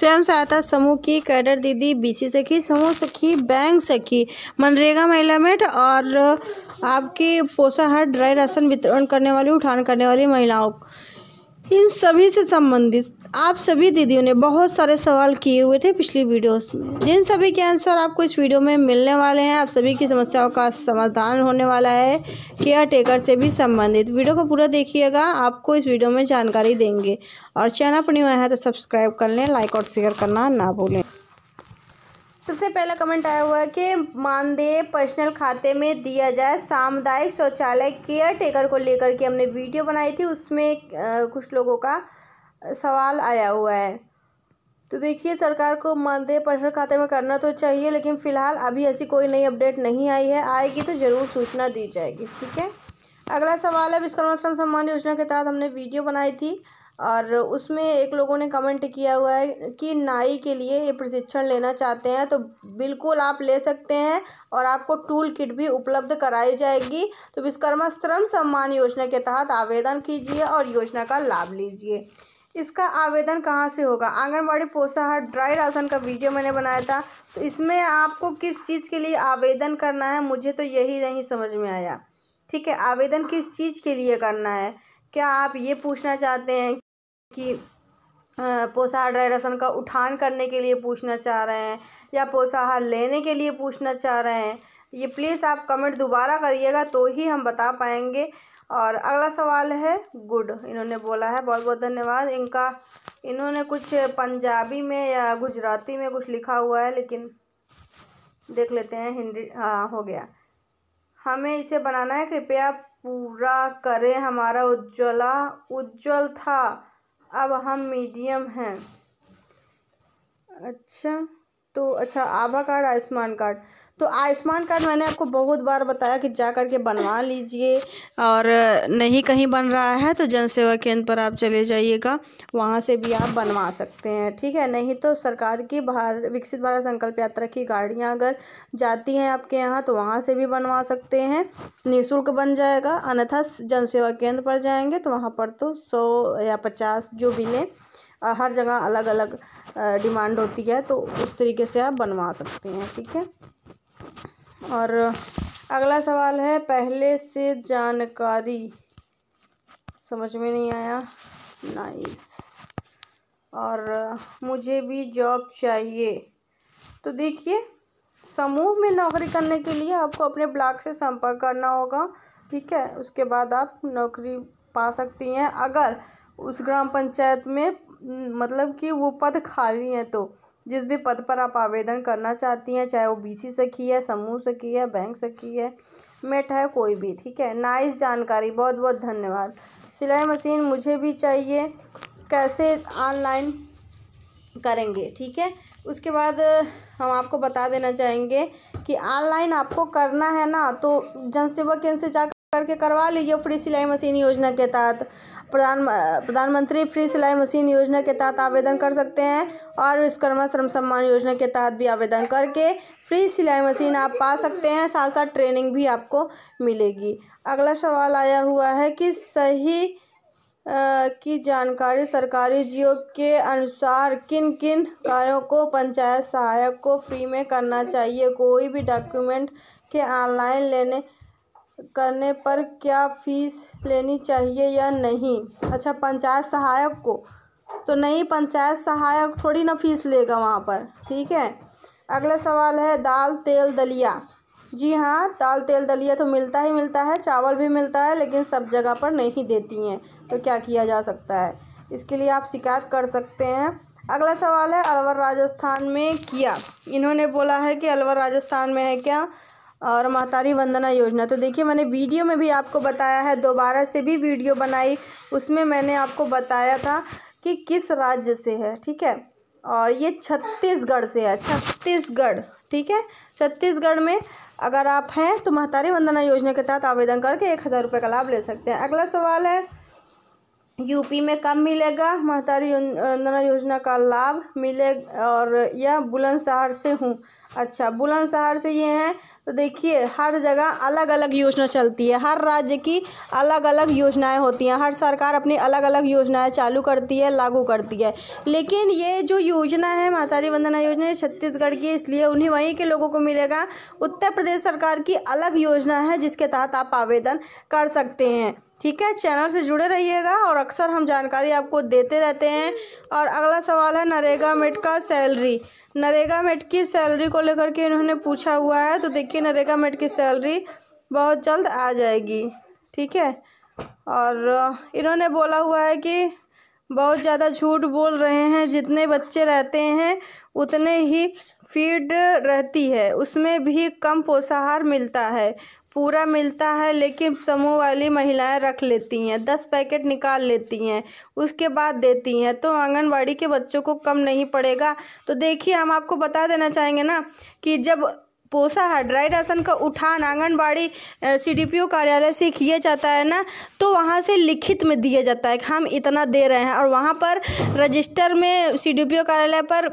स्वयं सहायता समूह की कैडर दीदी बीसी सखी समूह सखी बैंक सखी मनरेगा महिला मेट और आपकी पोषाहार ड्राई राशन वितरण करने वाली उठान करने वाली महिलाओं इन सभी से संबंधित आप सभी दीदियों ने बहुत सारे सवाल किए हुए थे पिछली वीडियोस में जिन सभी के आंसर आपको इस वीडियो में मिलने वाले हैं आप सभी की समस्याओं का समाधान होने वाला है केयर टेकर से भी संबंधित वीडियो को पूरा देखिएगा आपको इस वीडियो में जानकारी देंगे और चैनल पर नहीं है तो सब्सक्राइब कर लें लाइक और शेयर करना ना भूलें सबसे पहला कमेंट आया हुआ है कि मानदेय पर्सनल खाते में दिया जाए सामुदायिक शौचालय केयर टेकर को लेकर के हमने वीडियो बनाई थी उसमें कुछ लोगों का सवाल आया हुआ है तो देखिए सरकार को मानदेय पर्सनल खाते में करना तो चाहिए लेकिन फ़िलहाल अभी ऐसी कोई नई अपडेट नहीं आई है आएगी तो ज़रूर सूचना दी जाएगी ठीक है अगला सवाल है विश्वकर्मा श्रम सम्मान योजना के तहत हमने वीडियो बनाई थी और उसमें एक लोगों ने कमेंट किया हुआ है कि नाई के लिए ये प्रशिक्षण लेना चाहते हैं तो बिल्कुल आप ले सकते हैं और आपको टूल किट भी उपलब्ध कराई जाएगी तो विश्वकर्मा श्रम सम्मान योजना के तहत आवेदन कीजिए और योजना का लाभ लीजिए इसका आवेदन कहाँ से होगा आंगनबाड़ी पोषाहार ड्राई राशन का वीडियो मैंने बनाया था तो इसमें आपको किस चीज़ के लिए आवेदन करना है मुझे तो यही नहीं समझ में आया ठीक है आवेदन किस चीज़ के लिए करना है क्या आप ये पूछना चाहते हैं कि पोषाहार डायरेक्शन का उठान करने के लिए पूछना चाह रहे हैं या पोषाहार लेने के लिए पूछना चाह रहे हैं ये प्लीज़ आप कमेंट दोबारा करिएगा तो ही हम बता पाएंगे और अगला सवाल है गुड इन्होंने बोला है बहुत बहुत धन्यवाद इनका इन्होंने कुछ पंजाबी में या गुजराती में कुछ लिखा हुआ है लेकिन देख लेते हैं हिंदी हाँ हो गया हमें इसे बनाना है कृपया पूरा करें हमारा उज्ज्वला उज्जवल था अब हम मीडियम हैं अच्छा तो अच्छा आभा कार्ड आयुष्मान कार्ड तो आयुष्मान कार्ड मैंने आपको बहुत बार बताया कि जा कर के बनवा लीजिए और नहीं कहीं बन रहा है तो जन सेवा केंद्र पर आप चले जाइएगा वहाँ से भी आप बनवा सकते हैं ठीक है नहीं तो सरकार की भारत विकसित भारत संकल्प यात्रा की गाड़ियाँ अगर जाती हैं आपके यहाँ तो वहाँ से भी बनवा सकते हैं निःशुल्क बन जाएगा अन्यथा जन सेवा केंद्र पर जाएंगे तो वहाँ पर तो सौ या पचास जो भी लें हर जगह अलग अलग डिमांड होती है तो उस तरीके से आप बनवा सकते हैं ठीक है और अगला सवाल है पहले से जानकारी समझ में नहीं आया नाइस और मुझे भी जॉब चाहिए तो देखिए समूह में नौकरी करने के लिए आपको अपने ब्लॉक से संपर्क करना होगा ठीक है उसके बाद आप नौकरी पा सकती हैं अगर उस ग्राम पंचायत में मतलब कि वो पद खाली हैं तो जिस भी पद पर आप आवेदन करना चाहती हैं चाहे वो बीसी सखी है समूह सखी है बैंक सखी है मेट e है कोई भी ठीक है नाइस जानकारी बहुत बहुत धन्यवाद सिलाई मशीन मुझे भी चाहिए कैसे ऑनलाइन करेंगे ठीक है उसके बाद हम आपको बता देना चाहेंगे कि ऑनलाइन आपको करना है ना तो जनसेवा केंद्र से जाकर करके करवा लीजिए फ्री सिलाई मशीन योजना के तहत प्रधान प्रधानमंत्री फ्री सिलाई मशीन योजना के तहत आवेदन कर सकते हैं और विश्वकर्मा श्रम सम्मान योजना के तहत भी आवेदन करके फ्री सिलाई मशीन आप पा सकते हैं साथ साथ ट्रेनिंग भी आपको मिलेगी अगला सवाल आया हुआ है कि सही आ, की जानकारी सरकारी जियो के अनुसार किन किन कार्यों को पंचायत सहायक को फ्री में करना चाहिए कोई भी डॉक्यूमेंट के ऑनलाइन लेने करने पर क्या फीस लेनी चाहिए या नहीं अच्छा पंचायत सहायक को तो नहीं पंचायत सहायक थोड़ी ना फीस लेगा वहाँ पर ठीक है अगला सवाल है दाल तेल दलिया जी हाँ दाल तेल दलिया तो मिलता ही मिलता है चावल भी मिलता है लेकिन सब जगह पर नहीं देती हैं तो क्या किया जा सकता है इसके लिए आप शिकायत कर सकते हैं अगला सवाल है अलवर राजस्थान में किया इन्होंने बोला है कि अलवर राजस्थान में है क्या और महतारी वंदना योजना तो देखिए मैंने वीडियो में भी आपको बताया है दोबारा से भी वीडियो बनाई उसमें मैंने आपको बताया था कि किस राज्य से है ठीक है और ये छत्तीसगढ़ से है छत्तीसगढ़ ठीक है छत्तीसगढ़ में अगर आप हैं तो महतारी वंदना योजना के तहत आवेदन करके एक हज़ार रुपये का लाभ ले सकते हैं अगला सवाल है यूपी में कब मिलेगा महतारी वंदना योजना का लाभ मिले और यह बुलंदशहर से हूँ अच्छा बुलंदशहर से ये हैं तो देखिए हर जगह अलग अलग योजना चलती है हर राज्य की अलग अलग योजनाएं होती हैं हर सरकार अपनी अलग अलग योजनाएं चालू करती है लागू करती है लेकिन ये जो योजना है मातारी वंदना योजना छत्तीसगढ़ की इसलिए उन्हें वहीं के लोगों को मिलेगा उत्तर प्रदेश सरकार की अलग योजना है जिसके तहत आप आवेदन कर सकते हैं ठीक है चैनल से जुड़े रहिएगा और अक्सर हम जानकारी आपको देते रहते हैं और अगला सवाल है नरेगा मेट का सैलरी नरेगा मेट की सैलरी को लेकर के इन्होंने पूछा हुआ है तो देखिए नरेगा मेट की सैलरी बहुत जल्द आ जाएगी ठीक है और इन्होंने बोला हुआ है कि बहुत ज़्यादा झूठ बोल रहे हैं जितने बच्चे रहते हैं उतने ही फीड रहती है उसमें भी कम पोषाहार मिलता है पूरा मिलता है लेकिन समूह वाली महिलाएं रख लेती हैं दस पैकेट निकाल लेती हैं उसके बाद देती हैं तो आंगनबाड़ी के बच्चों को कम नहीं पड़ेगा तो देखिए हम आपको बता देना चाहेंगे ना कि जब पोषा है ड्राई राशन का उठान आंगनबाड़ी सीडीपीओ कार्यालय से किया जाता है ना तो वहाँ से लिखित में दिया जाता है कि हम इतना दे रहे हैं और वहाँ पर रजिस्टर में सीडीपीओ कार्यालय पर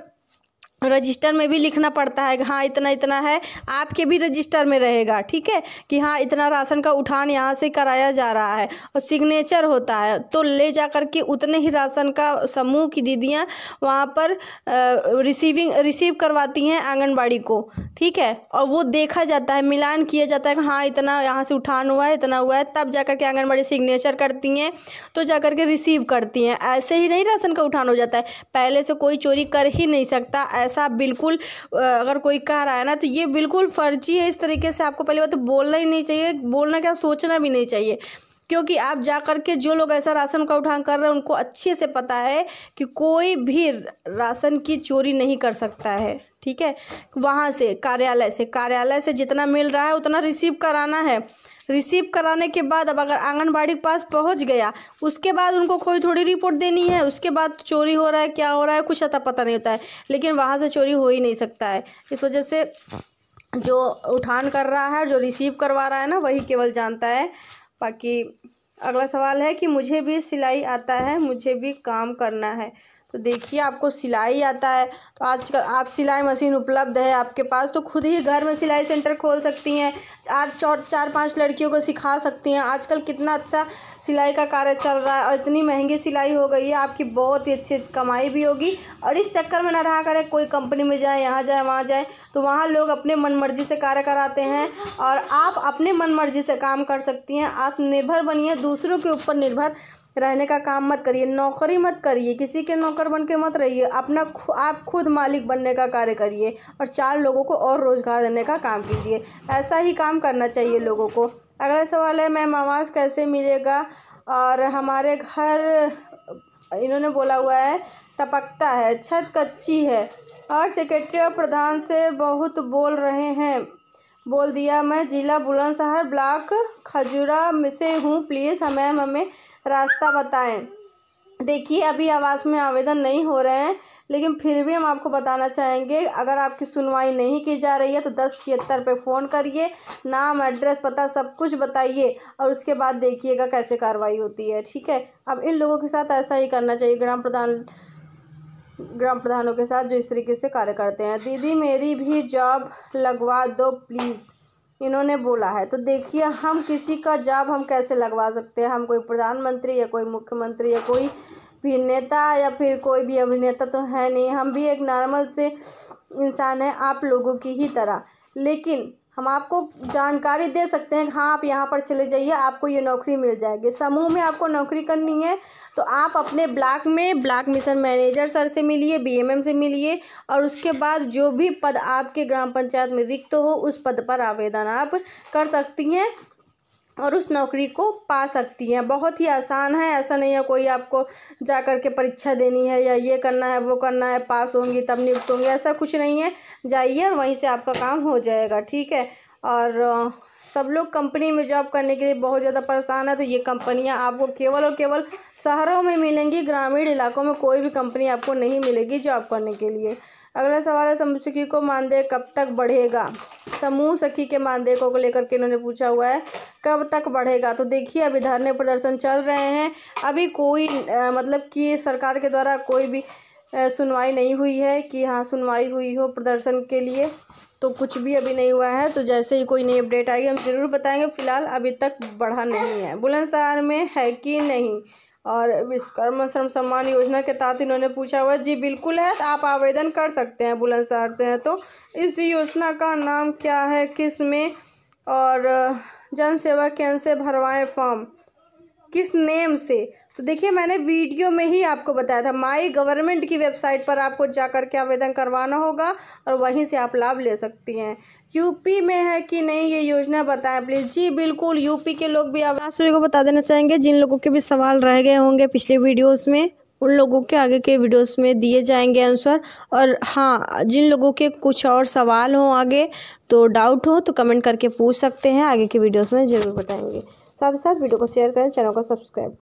रजिस्टर में भी लिखना पड़ता है हाँ इतना इतना है आपके भी रजिस्टर में रहेगा ठीक है कि हाँ इतना राशन का उठान यहाँ से कराया जा रहा है और सिग्नेचर होता है तो ले जा कर के उतने ही राशन का समूह की दीदियाँ वहाँ पर रिसीविंग रिसीव करवाती हैं आंगनबाड़ी को ठीक है और वो देखा जाता है मिलान किया जाता है कि हाँ इतना यहाँ से उठान हुआ है इतना हुआ है तब जा कर के आंगनबाड़ी सिग्नेचर करती हैं तो जा कर के रिसीव करती हैं ऐसे ही नहीं राशन का उठान हो जाता है पहले से कोई चोरी कर ही नहीं सकता ऐसा बिल्कुल अगर कोई कह रहा है ना तो ये बिल्कुल फर्जी है इस तरीके से आपको पहली बात तो बोलना ही नहीं चाहिए बोलना क्या सोचना भी नहीं चाहिए क्योंकि आप जा कर के जो लोग ऐसा राशन का उठान कर रहे हैं उनको अच्छे से पता है कि कोई भी राशन की चोरी नहीं कर सकता है ठीक है वहाँ से कार्यालय से कार्यालय से जितना मिल रहा है उतना रिसीव कराना है रिसीव कराने के बाद अब अगर आंगनबाड़ी के पास पहुंच गया उसके बाद उनको कोई थोड़ी रिपोर्ट देनी है उसके बाद तो चोरी हो रहा है क्या हो रहा है कुछ अता पता नहीं होता है लेकिन वहाँ से चोरी हो ही नहीं सकता है इस वजह से जो उठान कर रहा है जो रिसीव करवा रहा है ना वही केवल जानता है बाकी अगला सवाल है कि मुझे भी सिलाई आता है मुझे भी काम करना है तो देखिए आपको सिलाई आता है तो आजकल आप सिलाई मशीन उपलब्ध है आपके पास तो खुद ही घर में सिलाई सेंटर खोल सकती हैं आज चार चार पाँच लड़कियों को सिखा सकती हैं आजकल कितना अच्छा सिलाई का कार्य चल रहा है और इतनी महंगी सिलाई हो गई है आपकी बहुत ही अच्छी कमाई भी होगी और इस चक्कर में ना रहा करें कोई कंपनी में जाए यहाँ जाए वहाँ जाए तो वहाँ लोग अपने मर्जी से कार्य कराते हैं और आप अपने मर्जी से काम कर सकती हैं आत्मनिर्भर बनिए दूसरों के ऊपर निर्भर रहने का काम मत करिए नौकरी मत करिए किसी के नौकर बन के मत रहिए अपना खु, आप खुद मालिक बनने का कार्य करिए और चार लोगों को और रोज़गार देने का काम कीजिए ऐसा ही काम करना चाहिए लोगों को अगला सवाल है मैम आवाज़ कैसे मिलेगा और हमारे घर इन्होंने बोला हुआ है टपकता है छत कच्ची है और सेक्रेटरी और प्रधान से बहुत बोल रहे हैं बोल दिया मैं जिला बुलंदशहर ब्लॉक खजूरा में से हूँ प्लीज़ हाँ, हमें हमें रास्ता बताएं देखिए अभी आवास में आवेदन नहीं हो रहे हैं लेकिन फिर भी हम आपको बताना चाहेंगे अगर आपकी सुनवाई नहीं की जा रही है तो दस छिहत्तर पर फ़ोन करिए नाम एड्रेस पता सब कुछ बताइए और उसके बाद देखिएगा कैसे कार्रवाई होती है ठीक है अब इन लोगों के साथ ऐसा ही करना चाहिए ग्राम प्रधान ग्राम प्रधानों के साथ जो इस तरीके से कार्य करते हैं दीदी मेरी भी जॉब लगवा दो प्लीज़ इन्होंने बोला है तो देखिए हम किसी का जाप हम कैसे लगवा सकते हैं हम कोई प्रधानमंत्री या कोई मुख्यमंत्री या कोई भी नेता या फिर कोई भी अभिनेता तो है नहीं हम भी एक नॉर्मल से इंसान है आप लोगों की ही तरह लेकिन हम आपको जानकारी दे सकते हैं हाँ आप यहाँ पर चले जाइए आपको ये नौकरी मिल जाएगी समूह में आपको नौकरी करनी है तो आप अपने ब्लॉक में ब्लॉक मिशन मैनेजर सर से मिलिए बीएमएम से मिलिए और उसके बाद जो भी पद आपके ग्राम पंचायत में रिक्त हो उस पद पर आवेदन आप कर सकती हैं और उस नौकरी को पा सकती हैं बहुत ही आसान है ऐसा नहीं है कोई आपको जा कर के परीक्षा देनी है या ये करना है वो करना है पास होंगी तब नियुक्त होंगी ऐसा कुछ नहीं है जाइए और वहीं से आपका काम हो जाएगा ठीक है और सब लोग कंपनी में जॉब करने के लिए बहुत ज़्यादा परेशान है तो ये कंपनियां आपको केवल और केवल शहरों में मिलेंगी ग्रामीण इलाकों में कोई भी कंपनी आपको नहीं मिलेगी जॉब करने के लिए अगला सवाल है संस्कृति को मानदेय कब तक बढ़ेगा समूह सखी के मानदेय को लेकर के इन्होंने पूछा हुआ है कब तक बढ़ेगा तो देखिए अभी धरने प्रदर्शन चल रहे हैं अभी कोई आ, मतलब कि सरकार के द्वारा कोई भी सुनवाई नहीं हुई है कि हाँ सुनवाई हुई हो प्रदर्शन के लिए तो कुछ भी अभी नहीं हुआ है तो जैसे ही कोई नई अपडेट आएगी हम ज़रूर बताएंगे फिलहाल अभी तक बढ़ा नहीं है बुलंदशहर में है कि नहीं और विश्वकर्मा श्रम सम्मान योजना के तहत इन्होंने पूछा हुआ जी बिल्कुल है तो आप आवेदन कर सकते हैं बुलंदशहर से हैं तो इस योजना का नाम क्या है किस में और जन सेवा केंद्र से भरवाएं फॉर्म किस नेम से तो देखिए मैंने वीडियो में ही आपको बताया था माई गवर्नमेंट की वेबसाइट पर आपको जा के आवेदन करवाना होगा और वहीं से आप लाभ ले सकती हैं यूपी में है कि नहीं ये योजना बताएं प्लीज़ जी बिल्कुल यूपी के लोग भी आप सभी को बता देना चाहेंगे जिन लोगों के भी सवाल रह गए होंगे पिछले वीडियोस में उन लोगों के आगे के वीडियोस में दिए जाएंगे आंसर और हाँ जिन लोगों के कुछ और सवाल हों आगे तो डाउट हो तो कमेंट करके पूछ सकते हैं आगे के वीडियोज में ज़रूर बताएंगे साथ ही साथ वीडियो को शेयर करें चैनल को सब्सक्राइब